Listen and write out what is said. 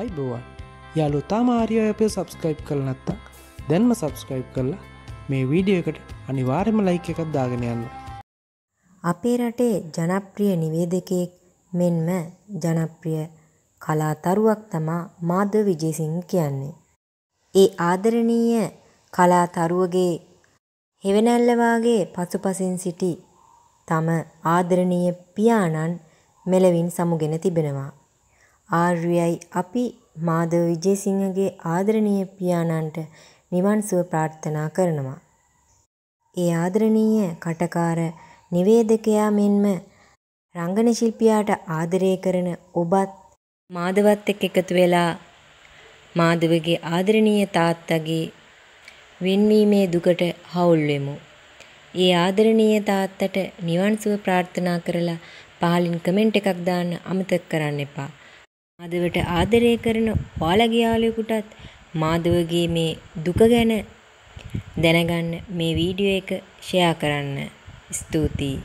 අයිබෝවන් යාලු තාමාරිය අප සබස්ක්‍රයිබ් කළ නත්තක් දැන්ම සබස්ක්‍රයිබ් කරලා මේ වීඩියකට අනිවාර්යම ලයික එකත් දාගෙන යන්න අපේ රටේ ජනප්‍රිය නිවේදකයෙක් මෙන්ම ජනප්‍රිය කලා තරුවක් තමා මාධ විජේසිං කියන්නේ. ඒ ආදරණීය කලා තරුවගේ හෙවනැල්ලවාගේ පසුපසින් සිටි තම ආදරණීය පියාණන් මෙලවින් සමුගෙන තිබෙනවා. ආර්යයි අපි මාධව විජේසිංහගේ ආදරණීය පියාණන්ට නිවන් සුව ප්‍රාර්ථනා කරනවා. ඒ ආදරණීය කටකාර නිවේදකයා මෙන්ම රංගන ශිල්පියාට ආදරය කරන ඔබත් මාධවත් එක්ක එකතු වෙලා මාධවගේ ආදරණීය තාත්තගේ වෙන්වීමේ දුකට හවුල් වෙමු. ඒ ආදරණීය තාත්තට නිවන් සුව ප්‍රාර්ථනා කරලා පහලින් කමෙන්ට් එකක් දාන්න අමතක කරන්න එපා. මාධවට ආදරය කරන ඔයාලගේ යාළුවෙකුටත් මාධවගේ මේ දුක ගැන දැනගන්න මේ වීඩියෝ එක ෂෙයා කරන්න. ස්තුතියි